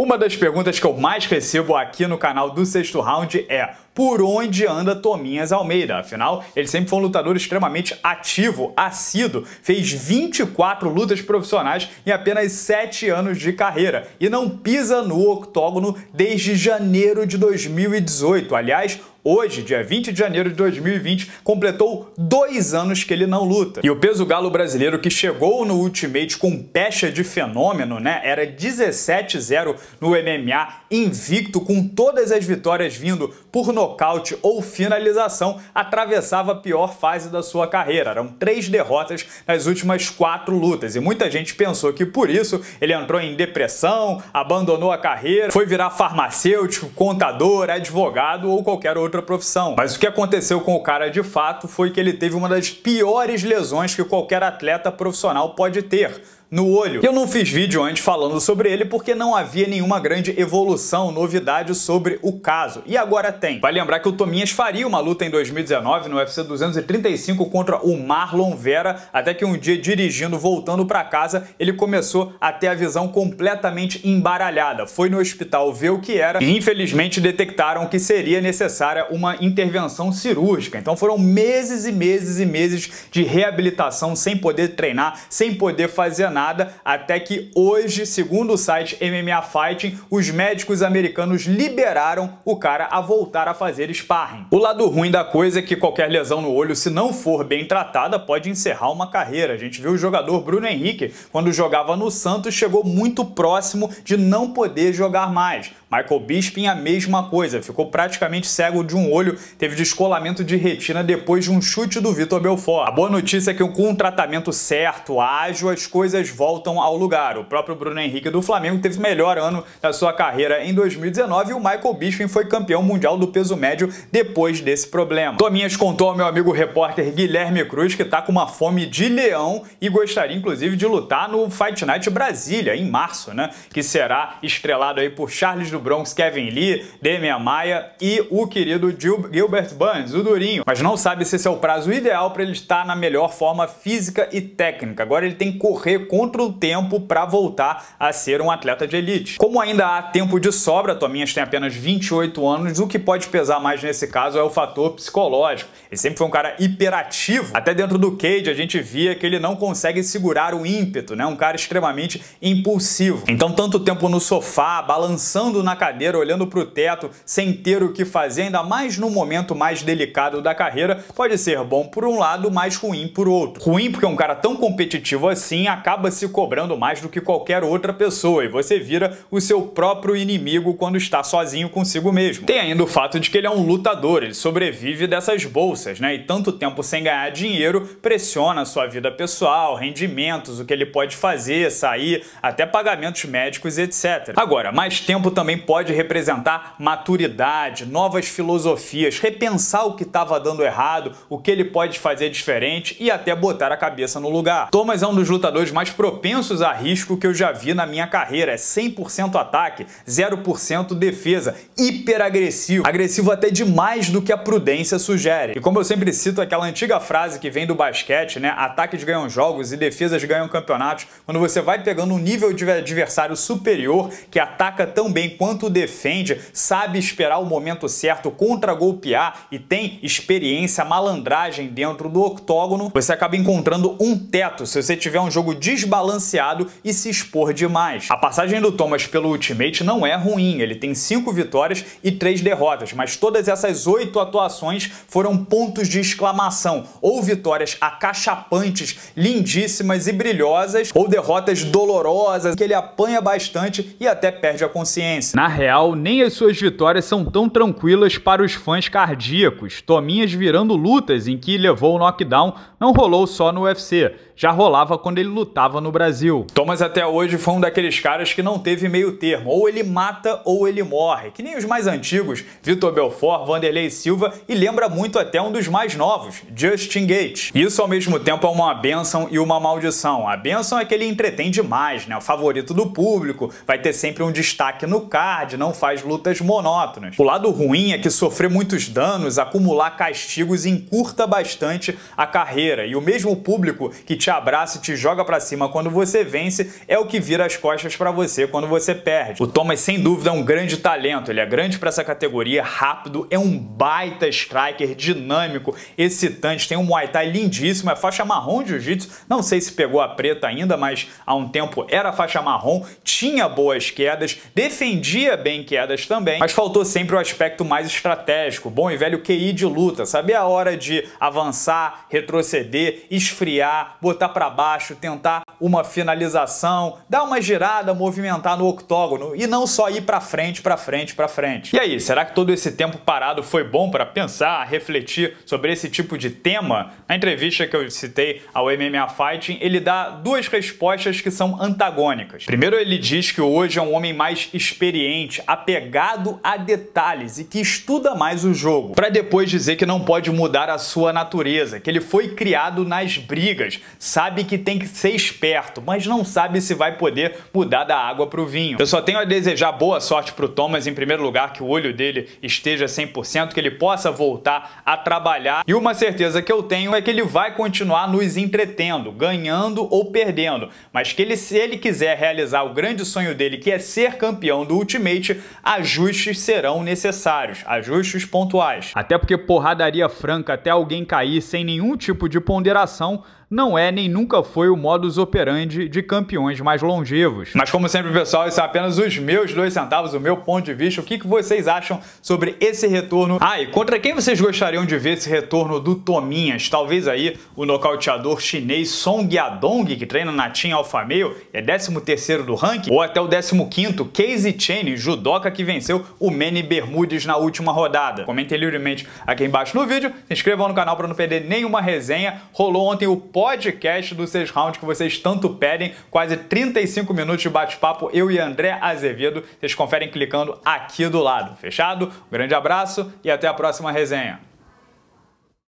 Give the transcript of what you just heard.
Uma das perguntas que eu mais recebo aqui no canal do Sexto Round é por onde anda Tominhas Almeida. Afinal, ele sempre foi um lutador extremamente ativo, assíduo, fez 24 lutas profissionais em apenas 7 anos de carreira e não pisa no octógono desde janeiro de 2018. Aliás, hoje, dia 20 de janeiro de 2020, completou dois anos que ele não luta. E o peso galo brasileiro que chegou no Ultimate com pecha de fenômeno, né? Era 17-0 no MMA, invicto, com todas as vitórias vindo por nocaute nocaute ou finalização, atravessava a pior fase da sua carreira. Eram três derrotas nas últimas quatro lutas e muita gente pensou que por isso ele entrou em depressão, abandonou a carreira, foi virar farmacêutico, contador, advogado ou qualquer outra profissão. Mas o que aconteceu com o cara de fato foi que ele teve uma das piores lesões que qualquer atleta profissional pode ter no olho. E eu não fiz vídeo antes falando sobre ele porque não havia nenhuma grande evolução, novidade sobre o caso. E agora tem. Vai lembrar que o Tominhas faria uma luta em 2019 no UFC 235 contra o Marlon Vera, até que um dia dirigindo, voltando para casa, ele começou a ter a visão completamente embaralhada. Foi no hospital ver o que era e infelizmente detectaram que seria necessária uma intervenção cirúrgica. Então foram meses e meses e meses de reabilitação sem poder treinar, sem poder fazer nada nada, até que hoje, segundo o site MMA Fighting, os médicos americanos liberaram o cara a voltar a fazer sparring. O lado ruim da coisa é que qualquer lesão no olho, se não for bem tratada, pode encerrar uma carreira. A gente viu o jogador Bruno Henrique, quando jogava no Santos, chegou muito próximo de não poder jogar mais. Michael Bisping, a mesma coisa, ficou praticamente cego de um olho, teve descolamento de retina depois de um chute do Vitor Belfort. A boa notícia é que com um tratamento certo, ágil, as coisas voltam ao lugar. O próprio Bruno Henrique do Flamengo teve o melhor ano da sua carreira em 2019 e o Michael Bisping foi campeão mundial do peso médio depois desse problema. Tominhas contou ao meu amigo repórter Guilherme Cruz que tá com uma fome de leão e gostaria inclusive de lutar no Fight Night Brasília, em março, né? Que será estrelado aí por Charles do Bronx, Kevin Lee, Demian Maia e o querido Gilbert Burns, o durinho. Mas não sabe se esse é o prazo ideal para ele estar na melhor forma física e técnica. Agora ele tem que correr contra o tempo para voltar a ser um atleta de elite. Como ainda há tempo de sobra, Tominhas tem apenas 28 anos, o que pode pesar mais nesse caso é o fator psicológico. Ele sempre foi um cara hiperativo. Até dentro do cage a gente via que ele não consegue segurar o ímpeto, né? Um cara extremamente impulsivo. Então tanto tempo no sofá, balançando na cadeira, olhando para o teto, sem ter o que fazer, ainda mais no momento mais delicado da carreira, pode ser bom por um lado, mas ruim por outro. Ruim porque um cara tão competitivo assim acaba se cobrando mais do que qualquer outra pessoa e você vira o seu próprio inimigo quando está sozinho consigo mesmo. Tem ainda o fato de que ele é um lutador, ele sobrevive dessas bolsas, né? E tanto tempo sem ganhar dinheiro pressiona a sua vida pessoal, rendimentos, o que ele pode fazer, sair, até pagamentos médicos, etc. Agora, mais tempo também pode representar maturidade, novas filosofias, repensar o que estava dando errado, o que ele pode fazer diferente e até botar a cabeça no lugar. Thomas é um dos lutadores mais propensos a risco que eu já vi na minha carreira. É 100% ataque, 0% defesa, hiper agressivo, agressivo até demais do que a prudência sugere. E como eu sempre cito aquela antiga frase que vem do basquete, né? Ataques ganham jogos e defesas ganham campeonatos. Quando você vai pegando um nível de adversário superior que ataca tão bem quanto enquanto defende, sabe esperar o momento certo, contra-golpear e tem experiência, malandragem dentro do octógono, você acaba encontrando um teto se você tiver um jogo desbalanceado e se expor demais. A passagem do Thomas pelo Ultimate não é ruim, ele tem 5 vitórias e 3 derrotas, mas todas essas 8 atuações foram pontos de exclamação, ou vitórias acachapantes, lindíssimas e brilhosas, ou derrotas dolorosas, que ele apanha bastante e até perde a consciência. Na real, nem as suas vitórias são tão tranquilas para os fãs cardíacos. Tominhas virando lutas em que levou o knockdown não rolou só no UFC já rolava quando ele lutava no Brasil. Thomas até hoje foi um daqueles caras que não teve meio termo, ou ele mata ou ele morre, que nem os mais antigos, Vitor Belfort, Vanderlei Silva e lembra muito até um dos mais novos, Justin Gates. Isso ao mesmo tempo é uma benção e uma maldição. A benção é que ele entretém demais, né? O favorito do público, vai ter sempre um destaque no card, não faz lutas monótonas. O lado ruim é que sofrer muitos danos, acumular castigos encurta bastante a carreira e o mesmo público que te te abraça e te joga para cima quando você vence, é o que vira as costas para você quando você perde. O Thomas, sem dúvida, é um grande talento, ele é grande para essa categoria, rápido, é um baita striker, dinâmico, excitante, tem um Muay Thai lindíssimo, é faixa marrom de Jiu-Jitsu, não sei se pegou a preta ainda, mas há um tempo era faixa marrom, tinha boas quedas, defendia bem quedas também, mas faltou sempre o aspecto mais estratégico, bom e velho QI de luta, saber é a hora de avançar, retroceder, esfriar, botar botar para baixo, tentar uma finalização, dar uma girada, movimentar no octógono e não só ir para frente, para frente, para frente. E aí, será que todo esse tempo parado foi bom para pensar, refletir sobre esse tipo de tema? Na entrevista que eu citei ao MMA Fighting, ele dá duas respostas que são antagônicas. Primeiro, ele diz que hoje é um homem mais experiente, apegado a detalhes e que estuda mais o jogo, para depois dizer que não pode mudar a sua natureza, que ele foi criado nas brigas, sabe que tem que ser esperto perto, mas não sabe se vai poder mudar da água para o vinho. Eu só tenho a desejar boa sorte para o Thomas, em primeiro lugar, que o olho dele esteja 100%, que ele possa voltar a trabalhar. E uma certeza que eu tenho é que ele vai continuar nos entretendo, ganhando ou perdendo, mas que ele, se ele quiser realizar o grande sonho dele, que é ser campeão do Ultimate, ajustes serão necessários, ajustes pontuais. Até porque porradaria franca até alguém cair sem nenhum tipo de ponderação não é nem nunca foi o modus operandi de campeões mais longevos. Mas como sempre, pessoal, isso é apenas os meus dois centavos, o meu ponto de vista. O que, que vocês acham sobre esse retorno? Ah, e contra quem vocês gostariam de ver esse retorno do Tominhas? Talvez aí o nocauteador chinês Song Yadong, que treina na Team Alpha Male, é 13º do ranking, ou até o 15º, Casey Cheney, judoca que venceu o Manny Bermudes na última rodada. Comentem livremente aqui embaixo no vídeo, se inscrevam no canal para não perder nenhuma resenha. Rolou ontem o podcast do Seis Round que vocês tanto pedem, quase 35 minutos de bate-papo, eu e André Azevedo. Vocês conferem clicando aqui do lado. Fechado? Um grande abraço e até a próxima resenha.